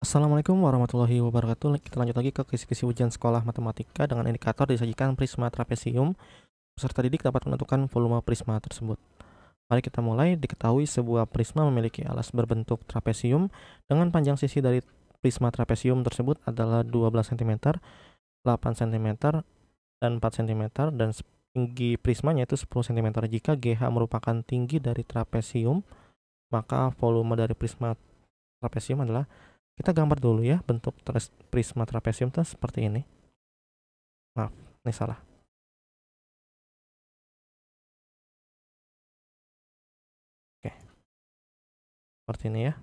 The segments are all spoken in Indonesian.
Assalamualaikum warahmatullahi wabarakatuh. Kita lanjut lagi ke kisi-kisi ujian sekolah matematika dengan indikator disajikan prisma trapesium. Peserta didik dapat menentukan volume prisma tersebut. Mari kita mulai. Diketahui sebuah prisma memiliki alas berbentuk trapesium dengan panjang sisi dari prisma trapesium tersebut adalah 12 cm, 8 cm, dan 4 cm dan tinggi prismanya itu 10 cm. Jika GH merupakan tinggi dari trapesium, maka volume dari prisma trapesium adalah kita gambar dulu ya bentuk prisma trapesium itu seperti ini. Maaf, ini salah. Oke. Seperti ini ya.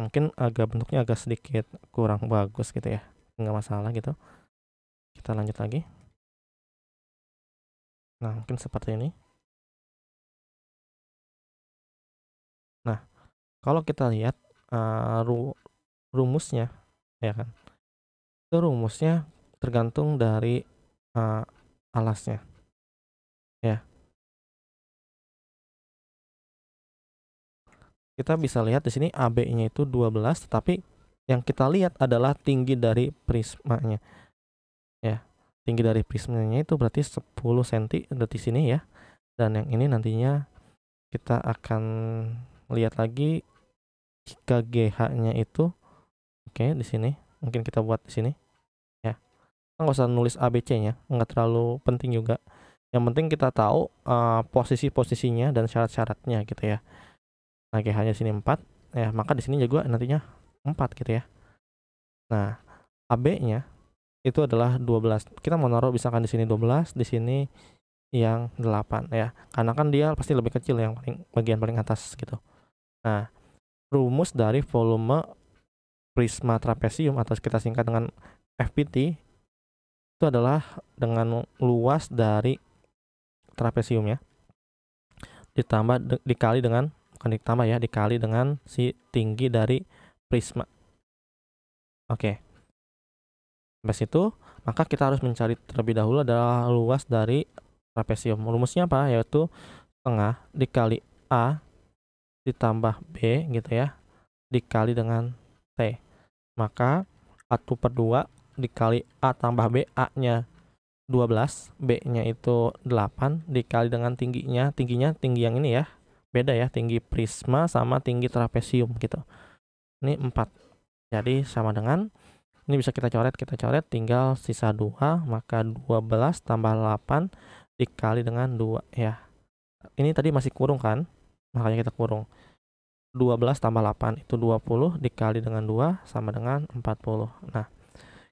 Mungkin agak bentuknya agak sedikit kurang bagus gitu ya. Nggak masalah gitu. Kita lanjut lagi. Nah, mungkin seperti ini. kalau kita lihat uh, rumusnya ya kan itu rumusnya tergantung dari uh, alasnya ya kita bisa lihat di sini AB-nya itu 12 tetapi yang kita lihat adalah tinggi dari prismanya ya tinggi dari prismanya itu berarti 10 cm di sini ya dan yang ini nantinya kita akan lihat lagi jika GH-nya itu oke okay, di sini mungkin kita buat di sini ya nggak usah nulis ABC-nya nggak terlalu penting juga yang penting kita tahu uh, posisi-posisinya dan syarat-syaratnya gitu ya nah GH-nya sini 4 ya maka di sini juga nantinya 4 gitu ya nah AB-nya itu adalah 12 kita mau naruh misalkan di sini 12 di sini yang 8 ya karena kan dia pasti lebih kecil yang paling bagian paling atas gitu nah rumus dari volume prisma trapesium atau kita singkat dengan FPT itu adalah dengan luas dari trapesium ya ditambah di, dikali dengan bukan ditambah ya dikali dengan si tinggi dari prisma oke okay. sampai situ maka kita harus mencari terlebih dahulu adalah luas dari trapesium rumusnya apa yaitu setengah dikali a ditambah B gitu ya dikali dengan T maka 1 per 2 dikali A tambah B A nya 12 B nya itu 8 dikali dengan tingginya tingginya tinggi yang ini ya beda ya tinggi prisma sama tinggi trapesium gitu ini 4 jadi sama dengan ini bisa kita coret kita coret tinggal sisa 2 maka 12 tambah 8 dikali dengan 2 ya ini tadi masih kurung kan makanya kita kurung 12 tambah 8 itu 20 dikali dengan 2 sama dengan 40 nah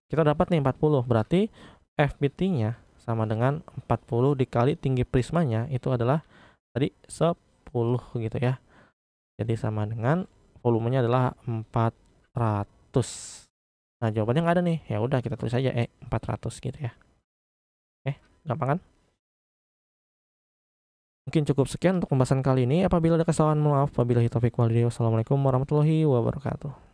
kita dapat nih 40 berarti FBT nya sama dengan 40 dikali tinggi prismanya itu adalah tadi 10 gitu ya jadi sama dengan volumenya adalah 400 Nah, jawabannya nggak ada nih. Ya udah kita tulis aja eh 400 gitu ya. eh gampang kan? Mungkin cukup sekian untuk pembahasan kali ini. Apabila ada kesalahan, mohon maaf. apabila hitopik walhidayah. Wassalamualaikum warahmatullahi wabarakatuh.